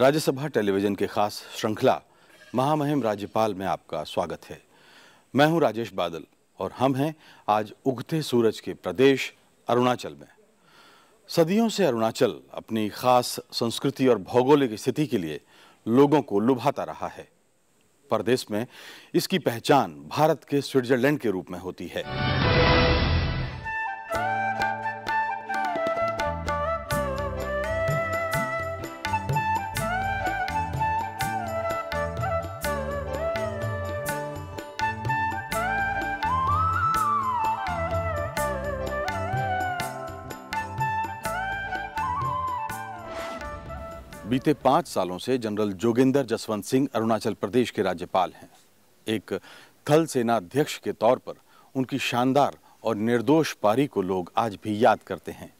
Rajya Sabha television के खास श्रृंखला महामहिम राज्यपाल में आपका स्वागत है मैं हूं राजेश बादल और हम हैं आज उगते सूरज के प्रदेश अरुणाचल में सदियों से अरुणाचल अपनी खास संस्कृति और भौगोलिक स्थिति के लिए लोगों को लुभाता रहा है परदेश में इसकी पहचान भारत के स्विट्जरलैंड के रूप में होती है बीते पाँच सालों से जनरल जोगिंदर जसवंत सिंह अरुणाचल प्रदेश के राज्यपाल हैं एक थल सेना अध्यक्ष के तौर पर उनकी शानदार और निर्दोष पारी को लोग आज भी याद करते हैं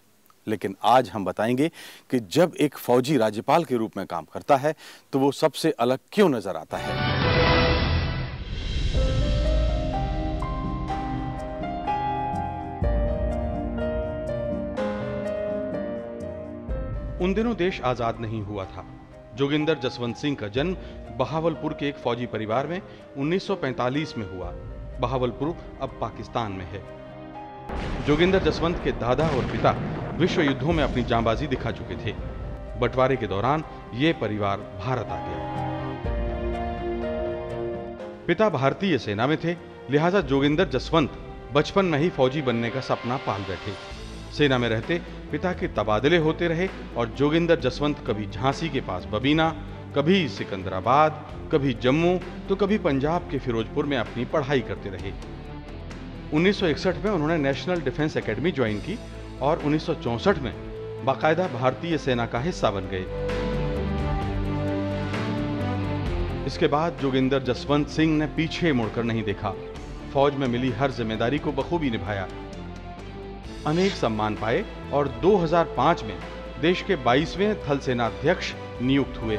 लेकिन आज हम बताएंगे कि जब एक फौजी राज्यपाल के रूप में काम करता है तो वो सबसे अलग क्यों नजर आता है उन दिनों देश आजाद नहीं हुआ था जोगिंदर जसवंत सिंह का जन्म बहावलपुर के एक फौजी परिवार में 1945 में हुआ बहावलपुर अब पाकिस्तान में है जोगिंदर जसवंत के दादा और पिता विश्व युद्धों में अपनी जांबाजी दिखा चुके थे बंटवारे के दौरान ये परिवार भारत आ गया पिता भारतीय सेना में थे लिहाजा जोगिंदर जसवंत बचपन में ही फौजी बनने का सपना पाल बैठे सेना में रहते पिता के तबादले होते रहे और जोगिंदर जसवंत कभी झांसी के पास बबीना कभी सिकंदराबाद कभी जम्मू तो कभी पंजाब के फिरोजपुर में अपनी पढ़ाई करते रहे 1961 में उन्होंने नेशनल डिफेंस एकेडमी ज्वाइन की और 1964 में बाकायदा भारतीय सेना का हिस्सा बन गए इसके बाद जोगिंदर जसवंत सिंह ने पीछे मुड़कर नहीं देखा फौज में मिली हर जिम्मेदारी को बखूबी निभाया अनेक सम्मान पाए और 2005 में देश के 22वें थल सेना अध्यक्ष नियुक्त हुए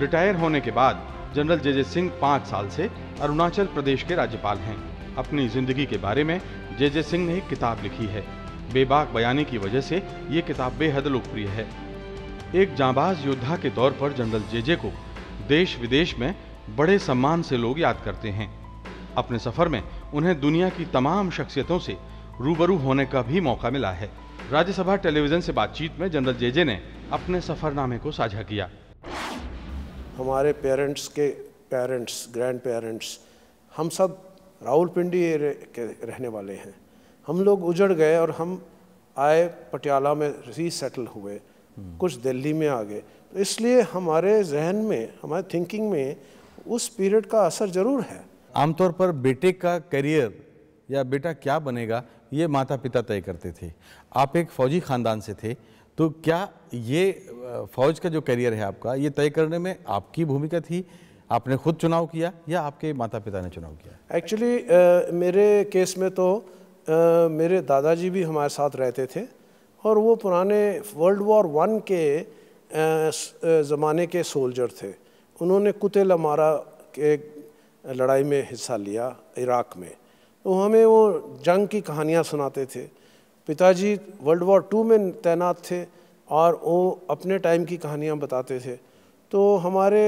रिटायर होने के बाद जनरल जे सिंह पांच साल से अरुणाचल प्रदेश के राज्यपाल हैं अपनी जिंदगी के बारे में जे सिंह ने एक किताब लिखी है बेबाक बयानी की वजह से ये किताब बेहद लोकप्रिय है एक जाबाज योद्धा के तौर पर जनरल जे को देश विदेश में बड़े सम्मान से लोग याद करते हैं अपने सफर में उन्हें दुनिया की तमाम शख्सियतों से रूबरू होने का भी मौका मिला है राज्यसभा टेलीविजन से बातचीत में जनरल जेजे ने अपने सफरनामे को साझा किया हमारे पेरेंट्स के पेरेंट्स ग्रैंड पेरेंट्स हम सब राहुलपिंडी के रहने वाले हैं हम लोग उजड़ गए और हम आए पटियाला में री सेटल हुए कुछ दिल्ली में आ गए तो इसलिए हमारे जहन में हमारे थिंकिंग में उस पीरियड का असर ज़रूर है आमतौर पर बेटे का करियर या बेटा क्या बनेगा ये माता पिता तय करते थे आप एक फौजी ख़ानदान से थे तो क्या ये फौज का जो करियर है आपका ये तय करने में आपकी भूमिका थी आपने खुद चुनाव किया या आपके माता पिता ने चुनाव किया एक्चुअली uh, मेरे केस में तो uh, मेरे दादाजी भी हमारे साथ रहते थे और वो पुराने वर्ल्ड वॉर वन के uh, ज़माने के सोल्जर थे उन्होंने कुतला मारा के लड़ाई में हिस्सा लिया इराक़ में तो हमें वो जंग की कहानियाँ सुनाते थे पिताजी वर्ल्ड वॉर टू में तैनात थे और वो अपने टाइम की कहानियाँ बताते थे तो हमारे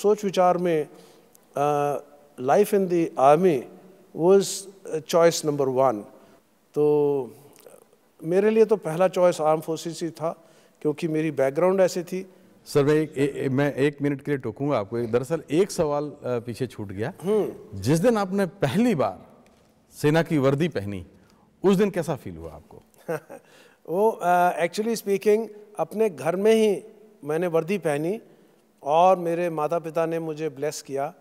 सोच विचार में life in the army was choice number one तो मेरे लिए तो पहला चॉइस आर्म फोर्सेस ही था क्योंकि मेरी बैकग्राउंड ऐसी थी सर मैं एक, ए, ए, मैं एक मिनट के लिए टोकूंगा आपको दरअसल एक सवाल पीछे छूट गया हम्म। जिस दिन आपने पहली बार सेना की वर्दी पहनी उस दिन कैसा फील हुआ आपको वो एक्चुअली स्पीकिंग अपने घर में ही मैंने वर्दी पहनी और मेरे माता पिता ने मुझे ब्लेस किया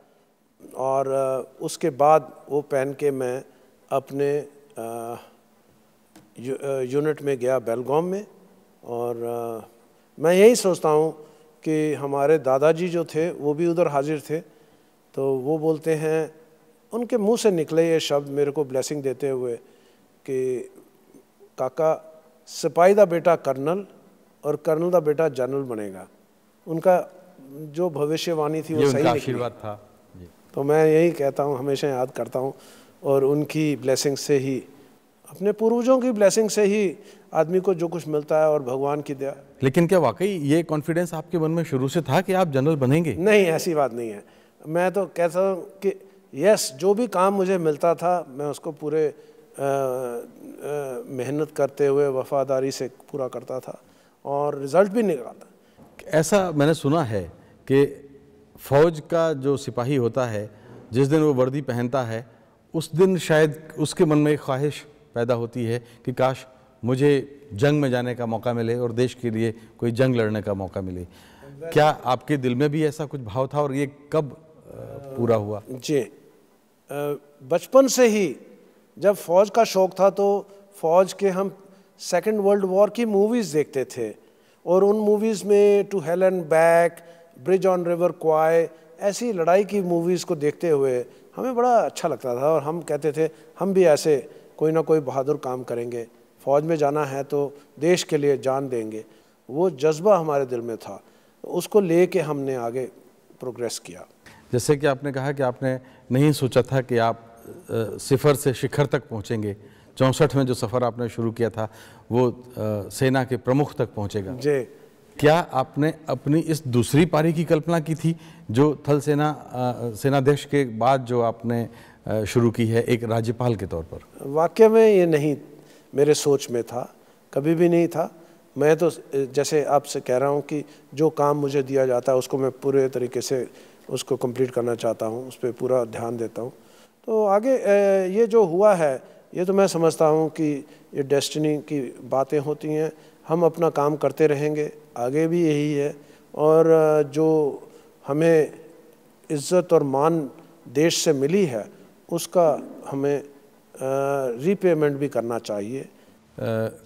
और uh, उसके बाद वो पहन के मैं अपने uh, यूनिट में गया बेलगाम में और uh, मैं यही सोचता हूँ कि हमारे दादाजी जो थे वो भी उधर हाजिर थे तो वो बोलते हैं उनके मुंह से निकले ये शब्द मेरे को ब्लेसिंग देते हुए कि काका सिपाही का बेटा कर्नल और कर्नल का बेटा जनरल बनेगा उनका जो भविष्यवाणी थी वो सही आशीर्वाद था तो मैं यही कहता हूँ हमेशा याद करता हूँ और उनकी ब्लेसिंग से ही अपने पूर्वजों की ब्लेसिंग से ही आदमी को जो कुछ मिलता है और भगवान की दया लेकिन क्या वाकई ये कॉन्फिडेंस आपके मन में शुरू से था कि आप जनरल बनेंगे नहीं ऐसी बात नहीं है मैं तो कहता हूँ कि यस जो भी काम मुझे मिलता था मैं उसको पूरे मेहनत करते हुए वफादारी से पूरा करता था और रिज़ल्ट भी निकालता ऐसा मैंने सुना है कि फ़ौज का जो सिपाही होता है जिस दिन वो वर्दी पहनता है उस दिन शायद उसके मन में एक ख्वाहिश पैदा होती है कि काश मुझे जंग में जाने का मौका मिले और देश के लिए कोई जंग लड़ने का मौका मिले क्या आपके दिल में भी ऐसा कुछ भाव था और ये कब पूरा हुआ जी बचपन से ही जब फौज का शौक था तो फौज के हम सेकेंड वर्ल्ड वॉर की मूवीज़ देखते थे और उन मूवीज़ में To Hell and Back Bridge on River Kwai ऐसी लड़ाई की मूवीज़ को देखते हुए हमें बड़ा अच्छा लगता था और हम कहते थे हम भी ऐसे कोई ना कोई बहादुर काम करेंगे फ़ौज में जाना है तो देश के लिए जान देंगे वो जज्बा हमारे दिल में था उसको ले के हमने आगे प्रोग्रेस किया जैसे कि आपने कहा कि आपने नहीं सोचा था कि आप सिफर से शिखर तक पहुँचेंगे चौंसठ में जो सफ़र आपने शुरू किया था वो सेना के प्रमुख तक पहुँचेगा जी क्या आपने अपनी इस दूसरी पारी की कल्पना की थी जो थल सेना सेनाध्यक्ष के बाद जो आपने शुरू की है एक राज्यपाल के तौर पर वाक्य में ये नहीं मेरे सोच में था कभी भी नहीं था मैं तो जैसे आपसे कह रहा हूँ कि जो काम मुझे दिया जाता है उसको मैं पूरे तरीके से उसको कंप्लीट करना चाहता हूँ उस पर पूरा ध्यान देता हूँ तो आगे ये जो हुआ है ये तो मैं समझता हूँ कि ये डेस्टिनी की बातें होती हैं हम अपना काम करते रहेंगे आगे भी यही है और जो हमें इज़्ज़त और मान देश से मिली है उसका हमें रीपेमेंट भी करना चाहिए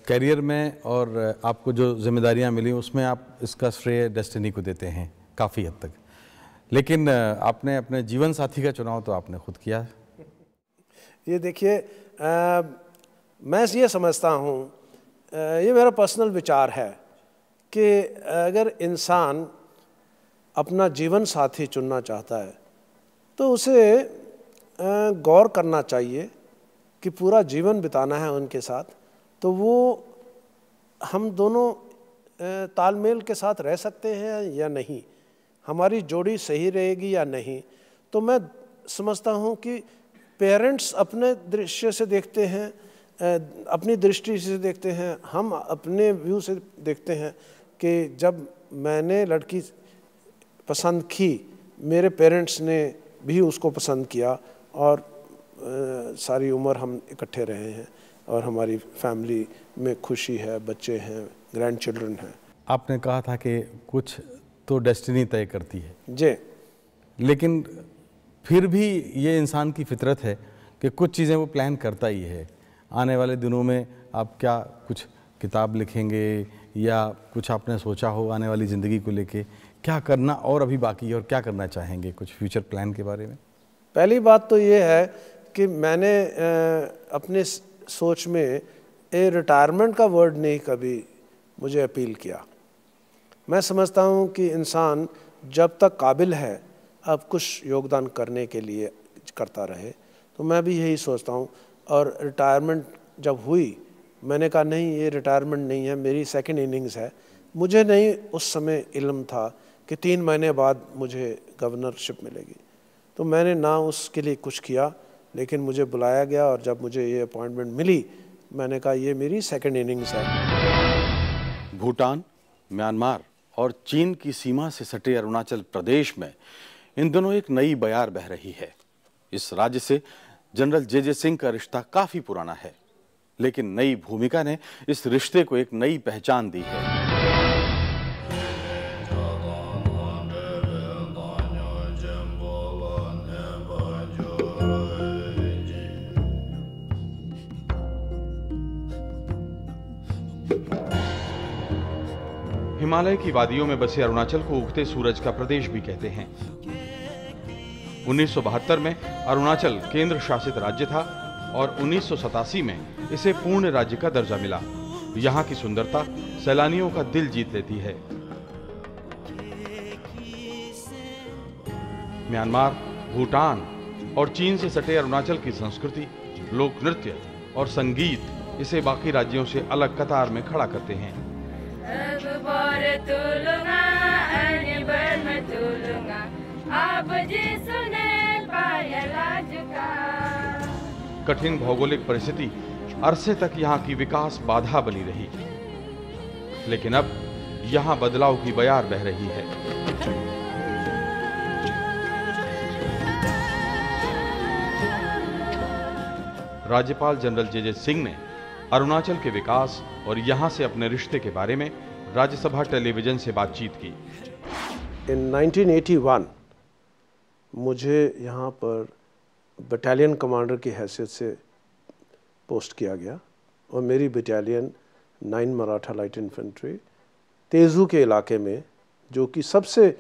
करियर में और आपको जो जिम्मेदारियां मिली उसमें आप इसका श्रेय डेस्टिनी को देते हैं काफ़ी हद तक लेकिन आपने अपने जीवन साथी का चुनाव तो आपने खुद किया ये देखिए मैं ये समझता हूँ ये मेरा पर्सनल विचार है कि अगर इंसान अपना जीवन साथी चुनना चाहता है तो उसे गौर करना चाहिए कि पूरा जीवन बिताना है उनके साथ तो वो हम दोनों तालमेल के साथ रह सकते हैं या नहीं हमारी जोड़ी सही रहेगी या नहीं तो मैं समझता हूँ कि पेरेंट्स अपने दृश्य से देखते हैं अपनी दृष्टि से देखते हैं हम अपने व्यू से देखते हैं कि जब मैंने लड़की पसंद की मेरे पेरेंट्स ने भी उसको पसंद किया और सारी उम्र हम इकट्ठे रहे हैं और हमारी फैमिली में खुशी है बच्चे हैं ग्रैंड चिल्ड्रन हैं आपने कहा था कि कुछ तो डेस्टिनी तय करती है जी लेकिन फिर भी ये इंसान की फितरत है कि कुछ चीज़ें वो प्लान करता ही है आने वाले दिनों में आप क्या कुछ किताब लिखेंगे या कुछ आपने सोचा हो आने वाली ज़िंदगी को लेके क्या करना और अभी बाकी है और क्या करना चाहेंगे कुछ फ्यूचर प्लान के बारे में पहली बात तो ये है कि मैंने अपने सोच में ए रिटायरमेंट का वर्ड नहीं कभी मुझे अपील किया मैं समझता हूँ कि इंसान जब तक काबिल है अब कुछ योगदान करने के लिए करता रहे तो मैं भी यही सोचता हूँ और रिटायरमेंट जब हुई मैंने कहा नहीं ये रिटायरमेंट नहीं है मेरी सेकंड इनिंग्स है मुझे नहीं उस समय इल्म था कि तीन महीने बाद मुझे गवर्नरशिप मिलेगी तो मैंने ना उसके लिए कुछ किया लेकिन मुझे बुलाया गया और जब मुझे ये अपॉइंटमेंट मिली मैंने कहा ये मेरी सेकेंड इनिंग्स है भूटान म्यांमार और चीन की सीमा से सटे अरुणाचल प्रदेश में इन दोनों एक नई बयार बह रही है इस राज्य से जनरल जे जे सिंह का रिश्ता काफी पुराना है लेकिन नई भूमिका ने इस रिश्ते को एक नई पहचान दी है हिमालय की वादियों में बसे अरुणाचल को उगते सूरज का प्रदेश भी कहते हैं उन्नीस में अरुणाचल केंद्र शासित राज्य था और उन्नीस में इसे पूर्ण राज्य का दर्जा मिला यहाँ की सुंदरता सैलानियों का दिल जीत लेती है म्यांमार भूटान और चीन से सटे अरुणाचल की संस्कृति लोक नृत्य और संगीत इसे बाकी राज्यों से अलग कतार में खड़ा करते हैं कठिन भौगोलिक परिस्थिति अरसे तक यहाँ की विकास बाधा बनी रही लेकिन अब यहाँ बदलाव की बयार बह रही है राज्यपाल जनरल जे जे सिंह ने अरुणाचल के विकास और यहाँ से अपने रिश्ते के बारे में राज्यसभा टेलीविजन से बातचीत की इन 1981 मुझे यहाँ पर बटालियन कमांडर की हैसियत से पोस्ट किया गया और मेरी battalion nine Maratha light infantry Tezu के इलाके में जो कि सबसे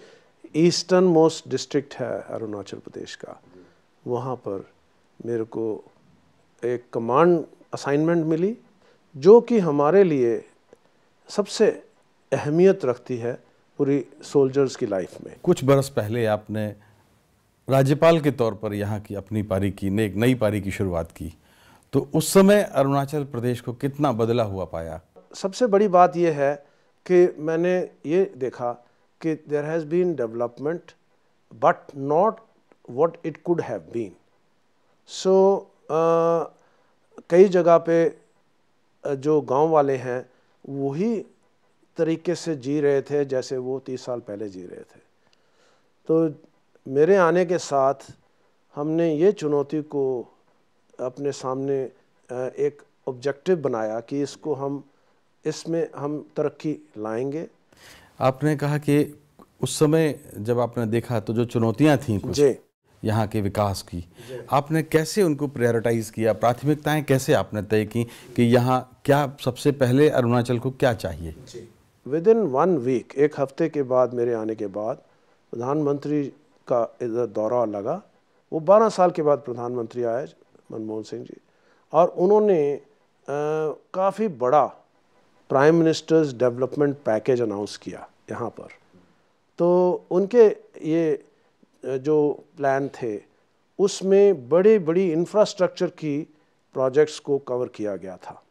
ईस्टर्न मोस्ट डिस्ट्रिक्ट है अरुणाचल प्रदेश का वहाँ पर मेरे को एक कमांड असाइनमेंट मिली जो कि हमारे लिए सबसे अहमियत रखती है पूरी सोल्जर्स की लाइफ में कुछ बरस पहले आपने राज्यपाल के तौर पर यहाँ की अपनी पारी की ने एक नई पारी की शुरुआत की तो उस समय अरुणाचल प्रदेश को कितना बदला हुआ पाया सबसे बड़ी बात यह है कि मैंने ये देखा कि there has been development but not what it could have been so कई जगह पे जो गांव वाले हैं वही तरीके से जी रहे थे जैसे वो तीस साल पहले जी रहे थे तो मेरे आने के साथ हमने ये चुनौती को अपने सामने एक ऑब्जेक्टिव बनाया कि इसको हम इसमें हम तरक्की लाएंगे आपने कहा कि उस समय जब आपने देखा तो जो चुनौतियां थीं कुछ जी यहाँ के विकास की आपने कैसे उनको प्रायोरिटाइज़ किया प्राथमिकताएं कैसे आपने तय की कि यहाँ क्या सबसे पहले अरुणाचल को क्या चाहिए विद इन वन वीक एक हफ्ते के बाद मेरे आने के बाद प्रधानमंत्री का इधर दौरा लगा वो बारह साल के बाद प्रधानमंत्री आए मनमोहन सिंह जी और उन्होंने काफ़ी बड़ा prime ministers development package announce किया यहाँ पर तो उनके ये जो प्लान थे उसमें बड़े बड़ी इंफ्रास्ट्रक्चर की प्रोजेक्ट्स को कवर किया गया था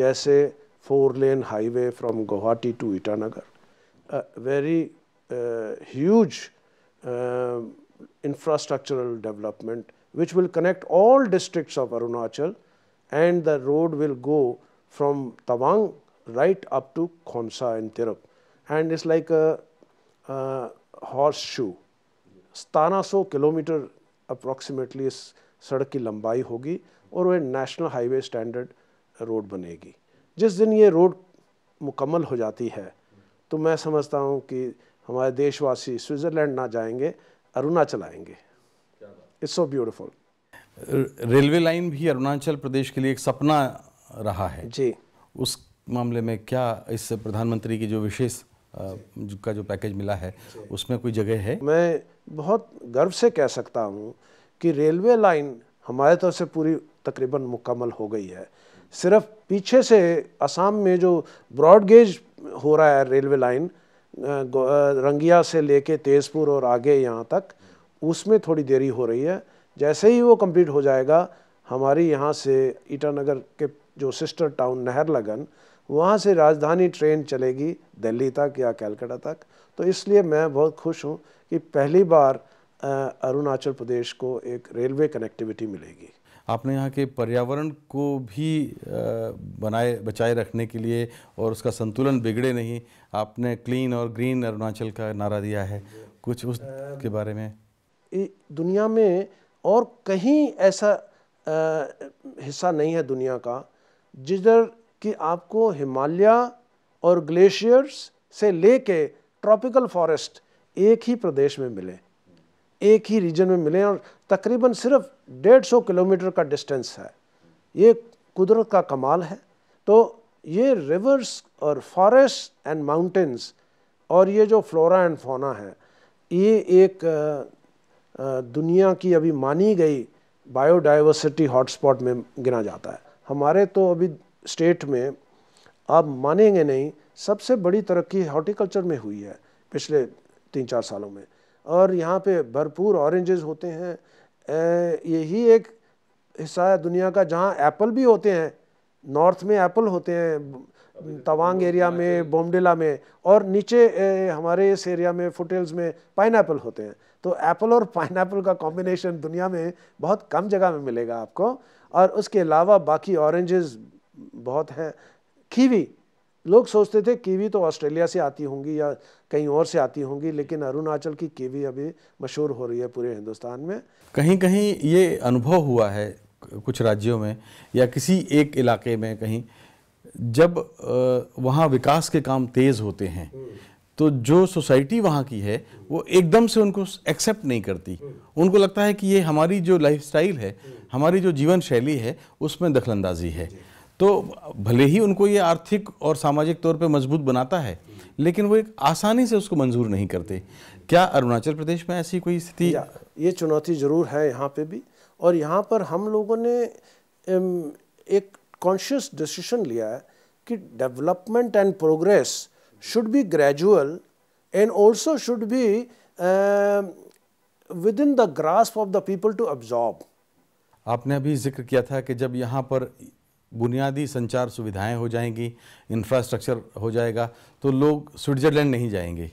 जैसे four lane highway from Guwahati to Itanagar very huge infrastructural development which will connect all districts of Arunachal and the road will go from Tawang right up to Khonsa in Tirap and it's like a horseshoe सतारह kilometre approximately इस सड़क की लंबाई होगी और वह national highway standard road बनेगी जिस दिन ये रोड मुकम्मल हो जाती है तो मैं समझता हूँ कि हमारे देशवासी स्विट्ज़रलैंड ना जाएंगे अरुणाचल आएंगे it's so beautiful railway line भी अरुणाचल प्रदेश के लिए एक सपना रहा है जी उस मामले में क्या इस प्रधानमंत्री की जो विशेष का जो पैकेज मिला है उसमें कोई जगह है मैं बहुत गर्व से कह सकता हूँ कि रेलवे लाइन हमारे तौर से पूरी तकरीबन मुकम्मल हो गई है सिर्फ पीछे से असम में जो ब्रॉड गेज हो रहा है रेलवे लाइन रंगिया से लेके तेज़पुर और आगे यहाँ तक उसमें थोड़ी देरी हो रही है जैसे ही वो कंप्लीट हो जाएगा हमारी यहाँ से ईटानगर के जो सिस्टर टाउन नहर लगन वहाँ से राजधानी ट्रेन चलेगी दिल्ली तक या कैलकाटा तक तो इसलिए मैं बहुत खुश हूँ कि पहली बार अरुणाचल प्रदेश को एक रेलवे कनेक्टिविटी मिलेगी आपने यहाँ के पर्यावरण को भी बनाए बचाए रखने के लिए और उसका संतुलन बिगड़े नहीं आपने क्लीन और ग्रीन अरुणाचल का नारा दिया है कुछ उस के बारे में दुनिया में और कहीं ऐसा हिस्सा नहीं है दुनिया का जिधर कि आपको हिमालय और ग्लेशियर्स से लेके ट्रॉपिकल फॉरेस्ट एक ही प्रदेश में मिले एक ही रीजन में मिले और तकरीबन सिर्फ 150 किलोमीटर का डिस्टेंस है ये कुदरत का कमाल है तो ये रिवर्स और फॉरेस्ट एंड माउंटेंस और ये जो फ्लोरा एंड फोना है ये एक दुनिया की अभी मानी गई बायोडाइवर्सिटी हॉटस्पॉट में गिना जाता है हमारे तो अभी स्टेट में आप मानेंगे नहीं सबसे बड़ी तरक्की हॉर्टिकल्चर में हुई है पिछले तीन चार सालों में और यहाँ पे भरपूर ऑरेंजेस होते हैं यही एक हिस्सा है दुनिया का जहाँ एप्पल भी होते हैं नॉर्थ में एप्पल होते हैं तवांग एरिया में बोमडिला में और नीचे हमारे इस एरिया में फुटेल्स में पाइन होते हैं तो एप्पल और पाइन का कॉम्बिनेशन दुनिया में बहुत कम जगह में मिलेगा आपको और उसके अलावा बाकी ऑरेंजेस बहुत है कीवी लोग सोचते थे कीवी तो ऑस्ट्रेलिया से आती होंगी या कहीं और से आती होंगी लेकिन अरुणाचल की कीवी अभी मशहूर हो रही है पूरे हिंदुस्तान में कहीं कहीं ये अनुभव हुआ है कुछ राज्यों में या किसी एक इलाके में कहीं जब वहाँ विकास के काम तेज़ होते हैं तो जो सोसाइटी वहाँ की है वो एकदम से उनको एक्सेप्ट नहीं करती उनको लगता है कि ये हमारी जो लाइफस्टाइल है हमारी जो जीवन शैली है उसमें दखलंदाजी है तो भले ही उनको ये आर्थिक और सामाजिक तौर पे मजबूत बनाता है लेकिन वो एक आसानी से उसको मंजूर नहीं करते क्या अरुणाचल प्रदेश में ऐसी कोई स्थिति ये चुनौती ज़रूर है यहाँ पे भी और यहाँ पर हम लोगों ने एक कॉन्शियस डिसीशन लिया है कि development and progress should be gradual and also should be within the grasp of the people to absorb आपने अभी जिक्र किया था कि जब यहाँ पर बुनियादी संचार सुविधाएं हो जाएंगी इंफ्रास्ट्रक्चर हो जाएगा तो लोग स्विट्जरलैंड नहीं जाएंगे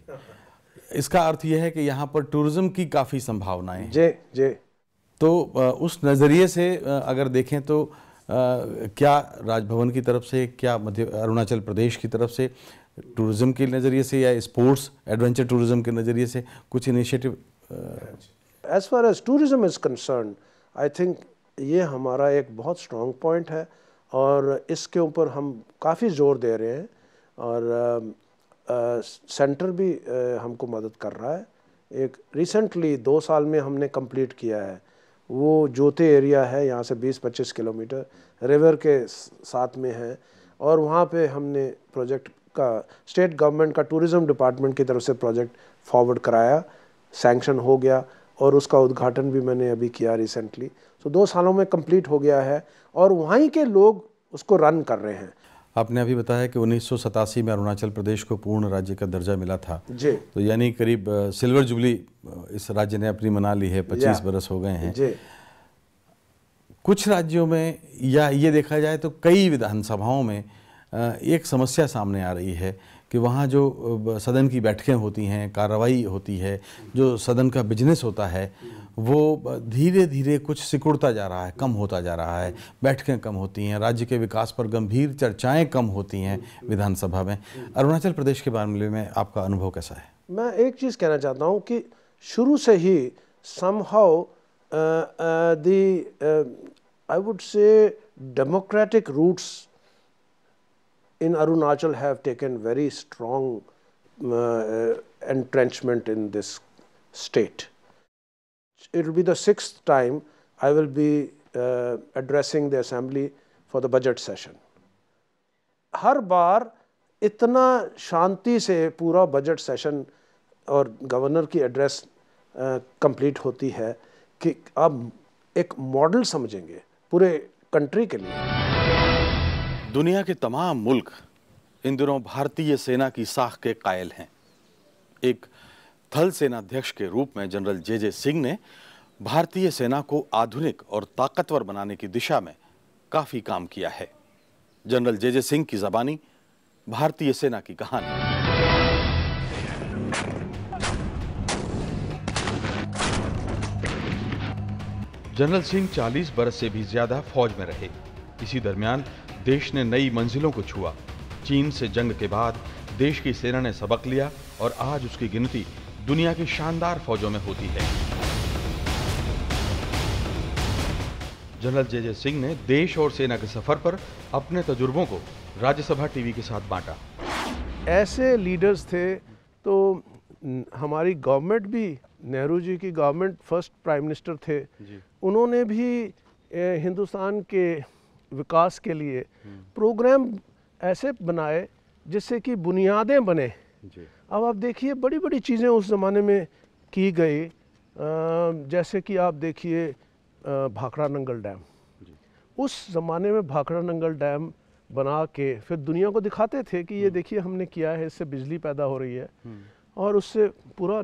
इसका अर्थ यह है कि यहाँ पर टूरिज्म की काफ़ी संभावनाएं जे जे तो उस नज़रिए से अगर देखें तो क्या राजभवन की तरफ से क्या मध्य अरुणाचल प्रदेश की तरफ से टूरिज़्म के नज़रिए से या स्पोर्ट्स एडवेंचर टूरिज़्म के नज़रिए से कुछ initiative as far as tourism is concern I think ये हमारा एक बहुत स्ट्रॉन्ग पॉइंट है और इसके ऊपर हम काफ़ी ज़ोर दे रहे हैं और सेंटर भी हमको मदद कर रहा है एक रिसेंटली दो साल में हमने कंप्लीट किया है वो जोते एरिया है यहाँ से 20-25 किलोमीटर रिवर के साथ में है और वहाँ पे हमने प्रोजेक्ट का स्टेट गवर्नमेंट का टूरिज़्म डिपार्टमेंट की तरफ से प्रोजेक्ट फॉरवर्ड कराया सैंक्शन हो गया और उसका उद्घाटन भी मैंने अभी किया रिसेंटली तो दो सालों में कंप्लीट हो गया है और वहीं के लोग उसको रन कर रहे हैं आपने अभी बताया कि उन्नीस में अरुणाचल प्रदेश को पूर्ण राज्य का दर्जा मिला था जी तो यानी करीब सिल्वर जुबली इस राज्य ने अपनी मना ली है पच्चीस बरस हो गए हैं जी कुछ राज्यों में या ये देखा जाए तो कई विधानसभाओं में एक समस्या सामने आ रही है कि वहाँ जो सदन की बैठकें होती हैं कार्रवाई होती है जो सदन का बिजनेस होता है वो धीरे धीरे कुछ सिकुड़ता जा रहा है कम होता जा रहा है बैठकें कम होती हैं राज्य के विकास पर गंभीर चर्चाएं कम होती हैं विधानसभा में अरुणाचल प्रदेश के मामले में आपका अनुभव कैसा है मैं एक चीज़ कहना चाहता हूँ कि शुरू से ही somehow the I would say democratic roots in Arunachal have taken very strong uh, entrenchment in this state. It will be the sixth time I will be uh, addressing the assembly for the budget session. हर बार इतना शांति से पूरा budget session और governor की address complete hoti hai ki ab ek model samjhenge pure country ke liye. दुनिया के तमाम मुल्क इन दिनों भारतीय सेना की साख के कायल हैं एक थल सेनाध्यक्ष के रूप में जनरल जे जे सिंह ने भारतीय सेना को आधुनिक और ताकतवर बनाने की दिशा में काफ़ी काम किया है जनरल जे जे सिंह की जबानी भारतीय सेना की कहानी जनरल सिंह 40 बरस से भी ज्यादा फौज में रहे इसी दरमियान देश ने नई मंजिलों को छुआ चीन से जंग के बाद देश की सेना ने सबक लिया और आज उसकी गिनती दुनिया की शानदार फौजों में होती है जनरल जे जे सिंह ने देश और सेना के सफर पर अपने तजुर्बों को राज्यसभा टीवी के साथ बांटा ऐसे लीडर्स थे तो हमारी गवर्नमेंट भी नेहरू जी की गवर्नमेंट फर्स्ट प्राइम मिनिस्टर थे उन्होंने भी हिंदुस्तान के विकास के लिए हम्म। प्रोग्राम ऐसे बनाए जिससे कि बुनियादें बने अब आप देखिए बड़ी बड़ी चीज़ें उस ज़माने में की गई जैसे कि आप देखिए भाखड़ा नंगल डैम उस ज़माने में भाखड़ा नंगल डैम बना के फिर दुनिया को दिखाते थे कि ये हम्म। देखिए हमने किया है इससे बिजली पैदा हो रही है हम्म। और उससे पूरा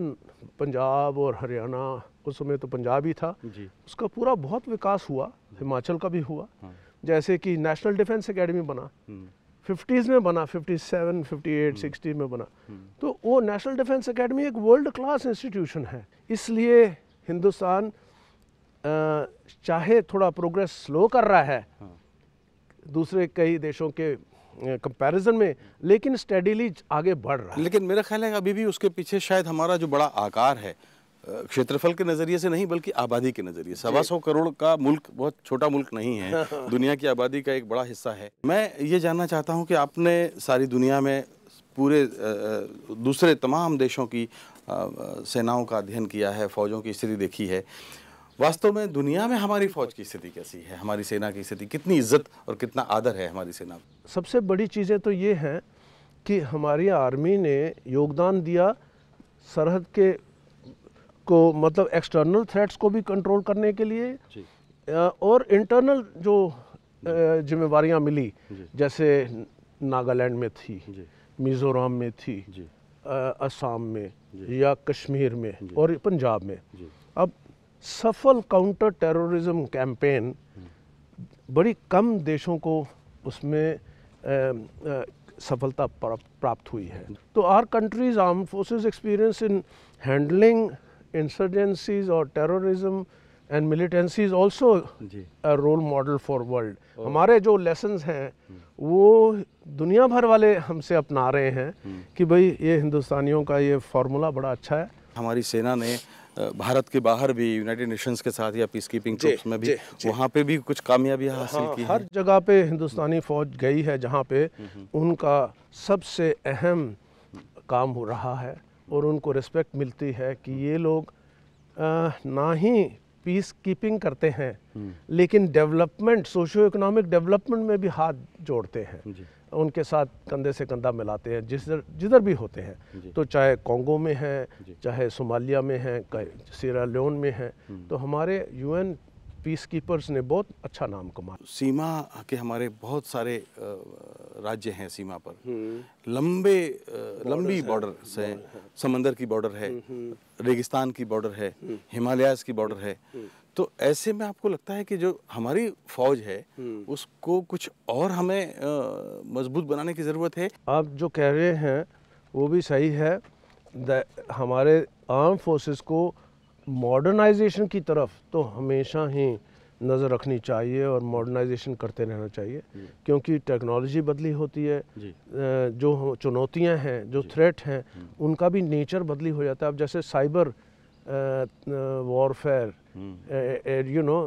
पंजाब और हरियाणा उस समय तो पंजाब ही था उसका पूरा बहुत विकास हुआ हिमाचल का भी हुआ हाँ। जैसे कि नेशनल डिफेंस एकेडमी बना फिफ्टीज़ हम्म। में बना fifty seven fifty eight sixty में बना हम्म। तो वो नेशनल डिफेंस एकेडमी एक वर्ल्ड क्लास इंस्टीट्यूशन है इसलिए हिंदुस्तान चाहे थोड़ा प्रोग्रेस स्लो कर रहा है हाँ। दूसरे कई देशों के कंपैरिजन में लेकिन स्टडीली आगे बढ़ रहा है लेकिन मेरा ख्याल है अभी भी उसके पीछे शायद हमारा जो बड़ा आकार है क्षेत्रफल के नज़रिए से नहीं बल्कि आबादी के नज़रिए सवा सौ करोड़ का मुल्क बहुत छोटा मुल्क नहीं है हाँ। दुनिया की आबादी का एक बड़ा हिस्सा है मैं ये जानना चाहता हूँ कि आपने सारी दुनिया में पूरे दूसरे तमाम देशों की सेनाओं का अध्ययन किया है फ़ौजों की स्थिति देखी है वास्तव में दुनिया में हमारी फ़ौज की स्थिति कैसी है हमारी सेना की स्थिति कितनी इज्जत और कितना आदर है हमारी सेना सबसे बड़ी चीज़ें तो ये हैं कि हमारी आर्मी ने योगदान दिया सरहद के को मतलब एक्सटर्नल थ्रेट्स को भी कंट्रोल करने के लिए और इंटरनल जो जिम्मेवारियां मिली जैसे नागालैंड में थी मिज़ोरम में थी असम में या कश्मीर में और पंजाब में अब सफल काउंटर टेररिज्म कैंपेन बड़ी कम देशों को उसमें सफलता प्राप्त हुई है तो our countries arm forces experience in handling insurgencies और terrorism and militancy is also role model for world हमारे जो लेसन हैं hmm। वो दुनिया भर वाले हमसे अपना रहे हैं hmm। कि भाई ये हिंदुस्तानियों का ये फार्मूला बड़ा अच्छा है हमारी सेना ने भारत के बाहर भी यूनाइटेड नेशंस के साथ या पीस कीपिंग में भी वहाँ पे भी कुछ कामयाबी हासिल हाँ, की हर जगह पे हिंदुस्तानी फौज गई है जहाँ पे hmm, उनका सबसे अहम काम हो रहा है और उनको रिस्पेक्ट मिलती है कि ये लोग आ, ना ही पीस कीपिंग करते हैं हम्म। लेकिन डेवलपमेंट सोशो इकोनॉमिक डेवलपमेंट में भी हाथ जोड़ते हैं उनके साथ कंधे से कंधा मिलाते हैं जिधर जिधर भी होते हैं तो चाहे कॉन्गो में हैं चाहे सोमालिया में हैं सीरा लियोन में हैं हम्म। तो हमारे यूएन पीस कीपर्स ने बहुत अच्छा नाम कमाया सीमा के हमारे बहुत सारे राज्य हैं सीमा पर हम्म। लंबे लंबी बॉर्डर से समंदर की बॉर्डर है हम्म, हम्म। रेगिस्तान की बॉर्डर है हिमालयाज की बॉर्डर है तो ऐसे में आपको लगता है कि जो हमारी फौज है उसको कुछ और हमें मजबूत बनाने की ज़रूरत है आप जो कह रहे हैं वो भी सही है हमारे आर्म फोर्सेस को मॉडर्नाइजेशन की तरफ तो हमेशा ही नज़र रखनी चाहिए और मॉडर्नाइजेशन करते रहना चाहिए क्योंकि टेक्नोलॉजी बदली होती है जो चुनौतियां हैं जो थ्रेट हैं हम्म। उनका भी नेचर बदली हो जाता है अब जैसे cyber warfare you know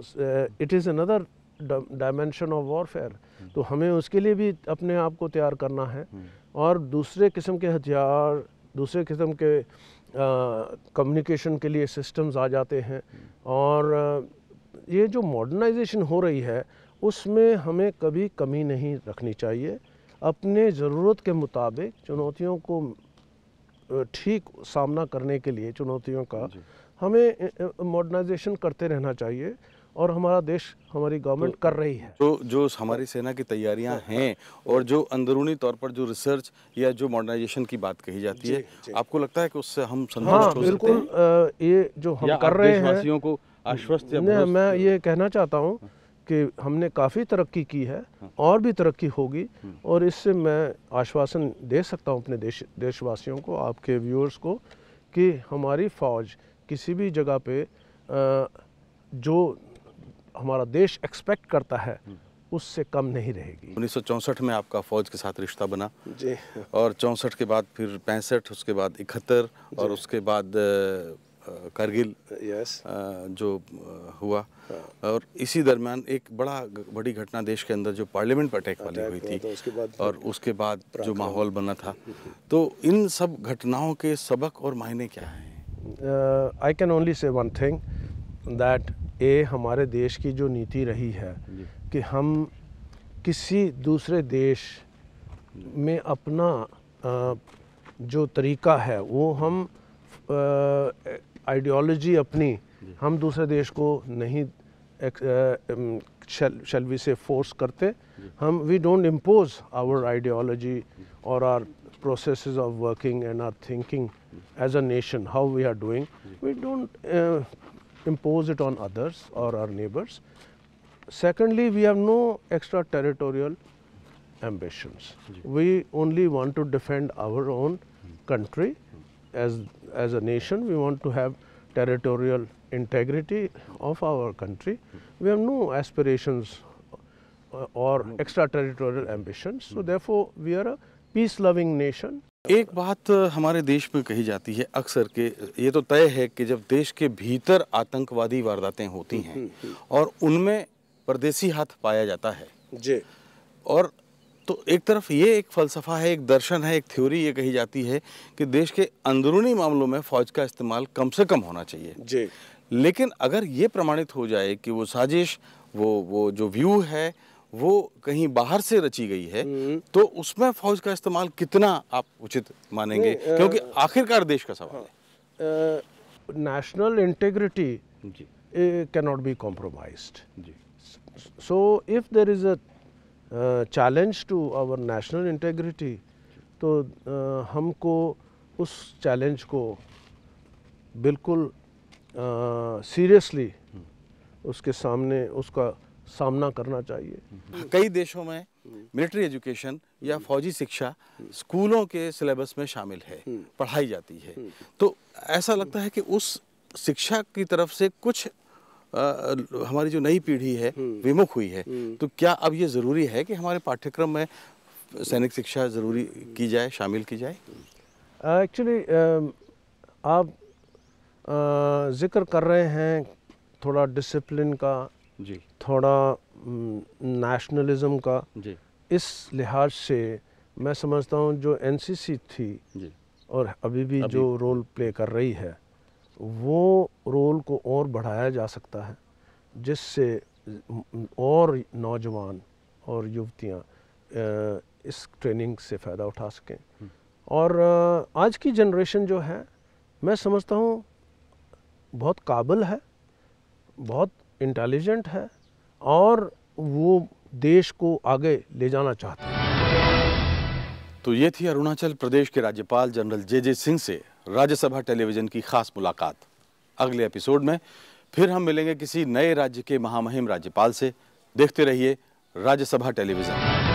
it is another dimension of warfare तो हमें उसके लिए भी अपने आप को तैयार करना है हम्म। और दूसरे किस्म के हथियार दूसरे किस्म के कम्युनिकेशन के लिए सिस्टम्स आ जाते हैं और ये जो मॉडर्नाइजेशन हो रही है उसमें हमें कभी कमी नहीं रखनी चाहिए अपने ज़रूरत के मुताबिक चुनौतियों को ठीक सामना करने के लिए चुनौतियों का हमें मॉडर्नाइजेशन करते रहना चाहिए और हमारा देश हमारी गवर्नमेंट तो, कर रही है जो जो हमारी सेना की तैयारियां हैं और जो अंदरूनी तौर पर जो रिसर्च या जो मॉडर्नाइजेशन की बात कही जाती जी, है जी। आपको लगता है कि उससे हम हाँ, हो बिल्कुल सकते हैं? ये जो हम कर रहे हैं को आश्वस्त मैं ये कहना चाहता हूँ कि हमने काफ़ी तरक्की की है हाँ। और भी तरक्की होगी हाँ। और इससे मैं आश्वासन दे सकता हूँ अपने देश देशवासियों को आपके व्यूअर्स को कि हमारी फ़ौज किसी भी जगह पे जो हमारा देश एक्सपेक्ट करता है उससे कम नहीं रहेगी उन्नीस में आपका फौज के साथ रिश्ता बना जी और चौंसठ के बाद फिर पैंसठ उसके बाद इकहत्तर और उसके बाद करगिल यस जो हुआ और इसी दरमियान एक बड़ा बड़ी घटना देश के अंदर जो पार्लियामेंट पर अटैक वाली हुई थी उसके बाद और उसके बाद जो माहौल बना था हम्म, हम्म। तो इन सब घटनाओं के सबक और मायने क्या हैं I can only say one thing that a हमारे देश की जो नीति रही है कि हम किसी दूसरे देश में अपना जो तरीका है वो हम आइडियोलॉजी अपनी हम दूसरे देश को नहीं शेलवी से फोर्स करते हम we don't impose our ideology और our process of working and our thinking as a nation how we are doing we don't impose it on others or our neighbors. Secondly, we have no extraterritorial ambitions. We only want to defend our own country as, as a nation. We want to have territorial integrity of our country. We have no aspirations uh, or extraterritorial ambitions. So, hmm. therefore, we are a peace loving nation एक बात हमारे देश में कही जाती है अक्सर के ये तो तय है कि जब देश के भीतर आतंकवादी वारदातें होती हैं हम्म, हम्म, हम्म। और उनमें परदेसी हाथ पाया जाता है जी और तो एक तरफ ये एक फ़लसफ़ा है एक दर्शन है एक थ्योरी ये कही जाती है कि देश के अंदरूनी मामलों में फ़ौज का इस्तेमाल कम से कम होना चाहिए जी लेकिन अगर ये प्रमाणित हो जाए कि वो साजिश वो वो जो व्यू है वो कहीं बाहर से रची गई है हम्म। तो उसमें फौज का इस्तेमाल कितना आप उचित मानेंगे क्योंकि आखिरकार देश का सवाल है national integrity not be compromise जी so if there is a challenge to our national integrity तो uh, हमको उस चैलेंज को बिल्कुल सीरियसली uh, हम्म। उसके सामने उसका सामना करना चाहिए हम्म। कई देशों में मिलिट्री एजुकेशन या हम्म। फौजी शिक्षा हम्म। स्कूलों के सिलेबस में शामिल है पढ़ाई जाती है तो ऐसा लगता है कि उस शिक्षा की तरफ से कुछ आ, हमारी जो नई पीढ़ी है विमुख हुई है तो क्या अब ये ज़रूरी है कि हमारे पाठ्यक्रम में सैनिक शिक्षा ज़रूरी की जाए शामिल की जाए एक्चुअली आप जिक्र कर रहे हैं थोड़ा डिसिप्लिन का जी थोड़ा नेशनलिज्म का जी इस लिहाज से मैं समझता हूँ जो एनसीसी थी जी और अभी भी अभी जो रोल प्ले कर रही है वो रोल को और बढ़ाया जा सकता है जिससे और नौजवान और युवतियाँ इस ट्रेनिंग से फ़ायदा उठा सकें और आज की जनरेशन जो है मैं समझता हूँ बहुत काबिल है बहुत इंटेलिजेंट है और वो देश को आगे ले जाना चाहते हैं तो ये थी अरुणाचल प्रदेश के राज्यपाल जनरल जे जे सिंह से राज्यसभा टेलीविजन की खास मुलाकात अगले एपिसोड में फिर हम मिलेंगे किसी नए राज्य के महामहिम राज्यपाल से देखते रहिए राज्यसभा टेलीविजन